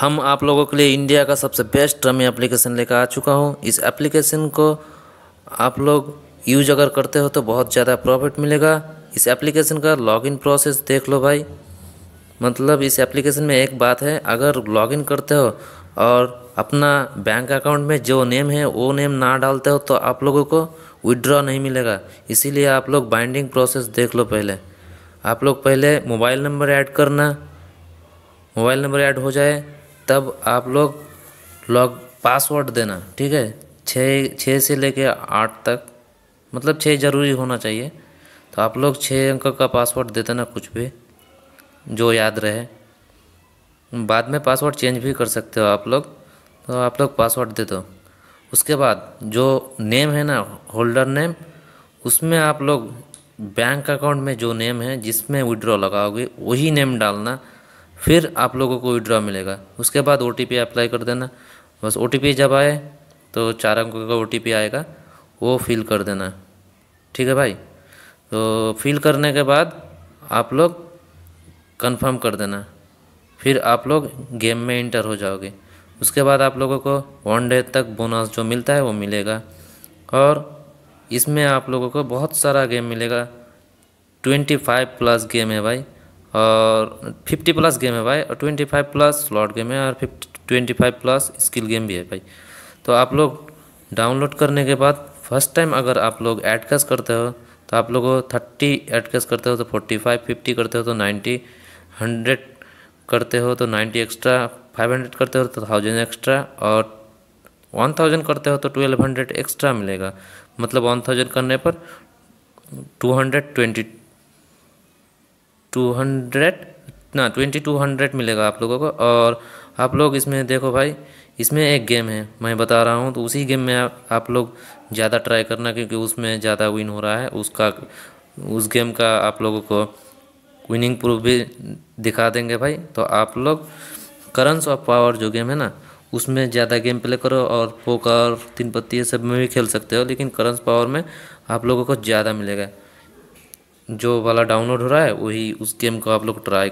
हम आप लोगों के लिए इंडिया का सबसे बेस्ट रमी एप्लीकेशन लेकर आ चुका हूँ इस एप्लीकेशन को आप लोग यूज अगर करते हो तो बहुत ज़्यादा प्रॉफिट मिलेगा इस एप्लीकेशन का लॉगिन प्रोसेस देख लो भाई मतलब इस एप्लीकेशन में एक बात है अगर लॉगिन करते हो और अपना बैंक अकाउंट में जो नेम है वो नेम ना डालते हो तो आप लोगों को विड्रॉ नहीं मिलेगा इसीलिए आप लोग बाइंडिंग प्रोसेस देख लो पहले आप लोग पहले मोबाइल नंबर ऐड करना मोबाइल नंबर ऐड हो जाए तब आप लोग लॉग पासवर्ड देना ठीक है छः छः से लेके आठ तक मतलब छः ज़रूरी होना चाहिए तो आप लोग छः अंक का पासवर्ड दे देना कुछ भी जो याद रहे बाद में पासवर्ड चेंज भी कर सकते हो आप लोग तो आप लोग पासवर्ड दे दो उसके बाद जो नेम है ना होल्डर नेम उसमें आप लोग बैंक अकाउंट में जो नेम है जिसमें विड्रॉ लगाओगे वही नेम डालना फिर आप लोगों को विड्रॉ मिलेगा उसके बाद ओ अप्लाई कर देना बस ओ जब आए तो चार अंकों का ओ आएगा वो फिल कर देना ठीक है भाई तो फिल करने के बाद आप लोग कंफर्म कर देना फिर आप लोग गेम में इंटर हो जाओगे उसके बाद आप लोगों को वन डे तक बोनस जो मिलता है वो मिलेगा और इसमें आप लोगों को बहुत सारा गेम मिलेगा ट्वेंटी फाइव प्लस गेम है भाई और फिफ्टी प्लस गेम है भाई और twenty five plus slot game है और fifty twenty five plus skill game भी है भाई तो आप लोग डाउनलोड करने के बाद फर्स्ट टाइम अगर आप लोग एड कैश करते हो तो आप लोगों थर्टी एड कैश करते हो तो फोर्टी फाइव फिफ्टी करते हो तो नाइन्टी हंड्रेड करते हो तो नाइन्टी एक्स्ट्रा फाइव हंड्रेड करते हो तो थाउजेंड एक्स्ट्रा और वन थाउजेंड करते हो तो ट्वेल्व हंड्रेड एक्स्ट्रा मिलेगा मतलब वन थाउजेंड करने पर two hundred twenty two hundred ना ट्वेंटी टू हंड्रेड मिलेगा आप लोगों को और आप लोग इसमें देखो भाई इसमें एक गेम है मैं बता रहा हूँ तो उसी गेम में आप, आप लोग ज़्यादा ट्राई करना क्योंकि उसमें ज़्यादा विन हो रहा है उसका उस गेम का आप लोगों को विनिंग प्रूफ भी दिखा देंगे भाई तो आप लोग करंस ऑफ पावर जो गेम है ना उसमें ज़्यादा गेम प्ले करो और पोकर तीन पत्ती ये सब में भी खेल सकते हो लेकिन करंस पावर में आप लोगों को ज़्यादा मिलेगा जो वाला डाउनलोड हो रहा है वही उस गेम को आप लोग ट्राई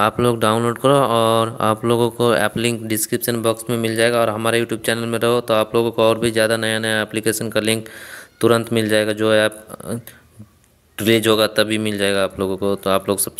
आप लोग डाउनलोड करो और आप लोगों को ऐप लिंक डिस्क्रिप्शन बॉक्स में मिल जाएगा और हमारे यूट्यूब चैनल में रहो तो आप लोगों को और भी ज़्यादा नया नया एप्लीकेशन का लिंक तुरंत मिल जाएगा जो ऐप रिलीज होगा तभी मिल जाएगा आप लोगों को तो आप लोग सब